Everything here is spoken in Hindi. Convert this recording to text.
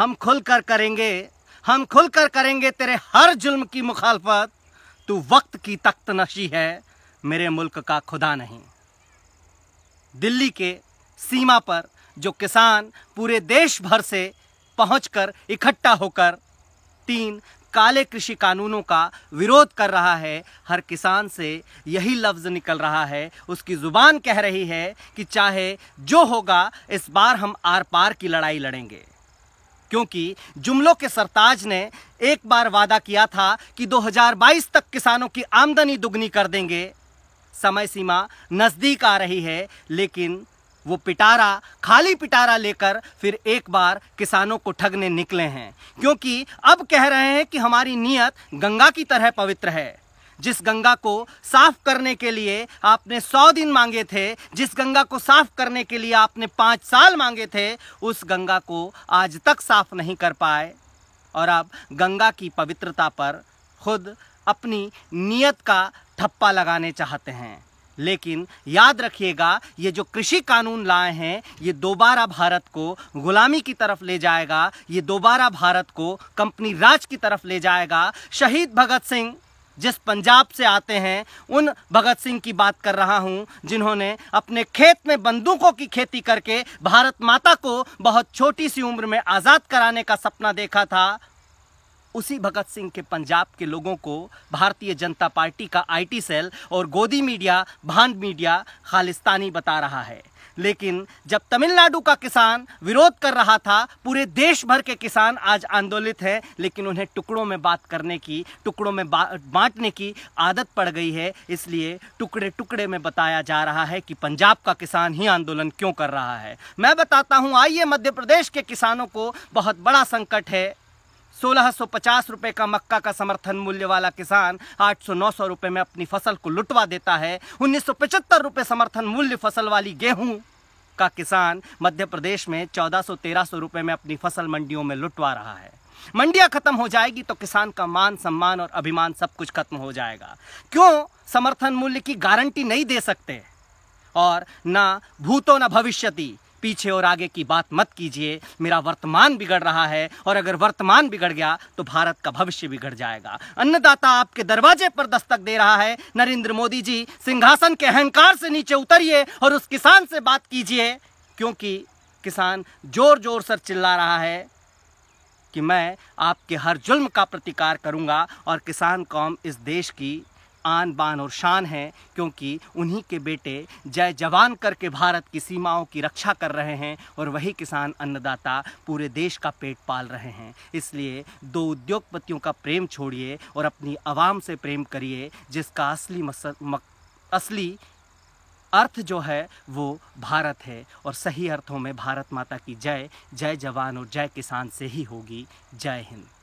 हम खुल कर करेंगे हम खुल कर करेंगे तेरे हर जुल्म की मुखालफत तू वक्त की तख्त नशी है मेरे मुल्क का खुदा नहीं दिल्ली के सीमा पर जो किसान पूरे देश भर से पहुंचकर इकट्ठा होकर तीन काले कृषि कानूनों का विरोध कर रहा है हर किसान से यही लफ्ज़ निकल रहा है उसकी ज़ुबान कह रही है कि चाहे जो होगा इस बार हम आर पार की लड़ाई लड़ेंगे क्योंकि जुमलों के सरताज ने एक बार वादा किया था कि 2022 तक किसानों की आमदनी दुगनी कर देंगे समय सीमा नज़दीक आ रही है लेकिन वो पिटारा खाली पिटारा लेकर फिर एक बार किसानों को ठगने निकले हैं क्योंकि अब कह रहे हैं कि हमारी नीयत गंगा की तरह पवित्र है जिस गंगा को साफ करने के लिए आपने सौ दिन मांगे थे जिस गंगा को साफ करने के लिए आपने पाँच साल मांगे थे उस गंगा को आज तक साफ नहीं कर पाए और अब गंगा की पवित्रता पर खुद अपनी नियत का ठप्पा लगाने चाहते हैं लेकिन याद रखिएगा ये जो कृषि कानून लाए हैं ये दोबारा भारत को गुलामी की तरफ ले जाएगा ये दोबारा भारत को कंपनी राज की तरफ ले जाएगा शहीद भगत सिंह जिस पंजाब से आते हैं उन भगत सिंह की बात कर रहा हूं जिन्होंने अपने खेत में बंदूकों की खेती करके भारत माता को बहुत छोटी सी उम्र में आज़ाद कराने का सपना देखा था उसी भगत सिंह के पंजाब के लोगों को भारतीय जनता पार्टी का आईटी सेल और गोदी मीडिया भांड मीडिया खालिस्तानी बता रहा है लेकिन जब तमिलनाडु का किसान विरोध कर रहा था पूरे देश भर के किसान आज आंदोलित हैं लेकिन उन्हें टुकड़ों में बात करने की टुकड़ों में बांटने की आदत पड़ गई है इसलिए टुकड़े टुकड़े में बताया जा रहा है कि पंजाब का किसान ही आंदोलन क्यों कर रहा है मैं बताता हूँ आइए मध्य प्रदेश के किसानों को बहुत बड़ा संकट है 1650 रुपए का मक्का का समर्थन मूल्य वाला किसान 800-900 रुपए में अपनी फसल को लुटवा देता है पचहत्तर रुपए समर्थन मूल्य फसल वाली गेहूं का किसान मध्य प्रदेश में 1400-1300 रुपए में अपनी फसल मंडियों में लुटवा रहा है मंडियां खत्म हो जाएगी तो किसान का मान सम्मान और अभिमान सब कुछ खत्म हो जाएगा क्यों समर्थन मूल्य की गारंटी नहीं दे सकते और ना भूतो न भविष्यति पीछे और आगे की बात मत कीजिए मेरा वर्तमान बिगड़ रहा है और अगर वर्तमान बिगड़ गया तो भारत का भविष्य बिगड़ जाएगा अन्नदाता आपके दरवाजे पर दस्तक दे रहा है नरेंद्र मोदी जी सिंहासन के अहंकार से नीचे उतरिए और उस किसान से बात कीजिए क्योंकि किसान जोर जोर से चिल्ला रहा है कि मैं आपके हर जुल्म का प्रतिकार करूंगा और किसान कौम इस देश की आन बान और शान है क्योंकि उन्हीं के बेटे जय जवान करके भारत की सीमाओं की रक्षा कर रहे हैं और वही किसान अन्नदाता पूरे देश का पेट पाल रहे हैं इसलिए दो उद्योगपतियों का प्रेम छोड़िए और अपनी आवाम से प्रेम करिए जिसका असली मस, मक, असली अर्थ जो है वो भारत है और सही अर्थों में भारत माता की जय जय जवान और जय किसान से ही होगी जय हिंद